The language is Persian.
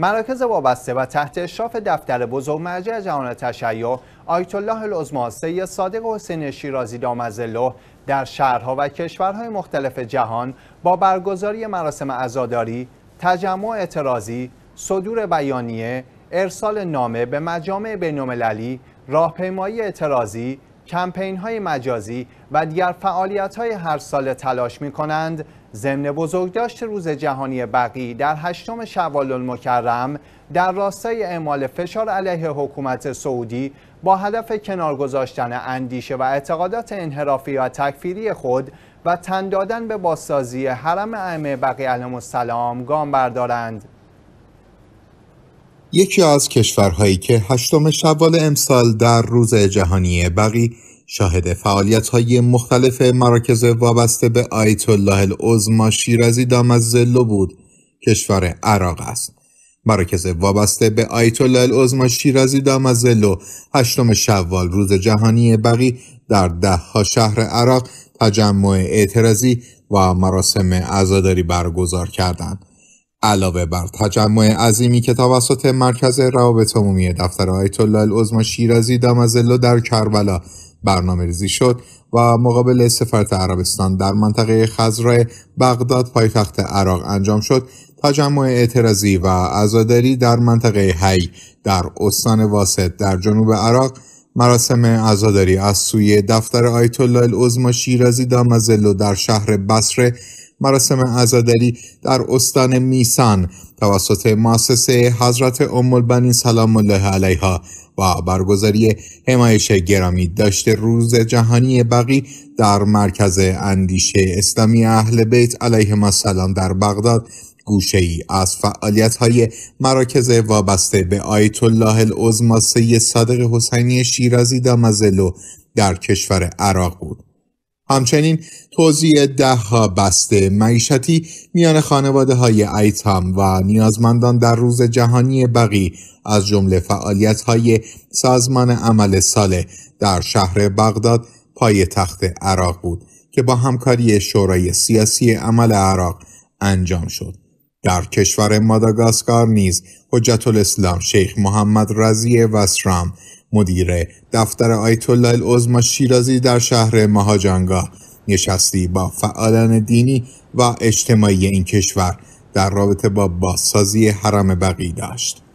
مراکز وابسته و تحت اشراف دفتر بزرگ مرجع جهان تشیع آیت الله العظما سید صادق حسین شیرازی دامزلو در شهرها و کشورهای مختلف جهان با برگزاری مراسم عزاداری، تجمع اعتراضی، صدور بیانیه، ارسال نامه به مجامع بین‌المللی، راهپیمایی اعتراضی، کمپین های مجازی و دیگر فعالیت های هر سال تلاش می کنند ضمن بزرگداشت روز جهانی بقی در هشتم شوال المکرم در راستای اعمال فشار علیه حکومت سعودی با هدف کنار گذاشتن اندیشه و اعتقادات انحرافی و تکفیری خود و تن دادن به بازسازی حرم ائمه بقی علیهم السلام گام بردارند یکی از کشورهایی که هشتم شوال امسال در روز جهانی بقی شاهد فعالیت های مختلف مراکز وابسته به آیت الله العظما شیرازی دامزلو بود کشور عراق است مراکز وابسته به آیت الله العظما شیرازی دامزلو هشتم شوال روز جهانی بقی در دهها شهر عراق تجمع اعتراضی و مراسم عزاداری برگزار کردند علاوه بر تجمع عظیمی که توسط مرکز روابط عمومی دفتر آیت الله العظما شیرازی دامزلو در کربلا برنامه ریزی شد و مقابل سفارت عربستان در منطقه خزرای بغداد پایتخت عراق انجام شد تجمع اعتراضی و عزاداری در منطقه هی در استان واسط در جنوب عراق مراسم عزاداری از سوی دفتر آیت الله العظما شیرازی دامزلو در شهر بصره مراسم عزاداری در استان میسان توسط مؤسسه حضرت ام البنین سلام الله علیها با برگزاری حمایش گرامی داشته روز جهانی بقی در مرکز اندیشه اسلامی اهل بیت علیهم السلام در بغداد گوشه ای از فعالیت های مراکز وابسته به آیت الله العظما صادق حسینی شیرازی دامزلو در کشور عراق بود همچنین توزیع ده ها بسته معیشتی میان خانواده های ایتام و نیازمندان در روز جهانی بقی از جمله فعالیت های سازمان عمل ساله در شهر بغداد پای تخت عراق بود که با همکاری شورای سیاسی عمل عراق انجام شد. در کشور ماداگاسکار نیز حجت الاسلام شیخ محمد رضی وسرام مدیر دفتر آیت الله العظما شیرازی در شهر مهاجانگا نشستی با فعالان دینی و اجتماعی این کشور در رابطه با بازسازی حرم بقی داشت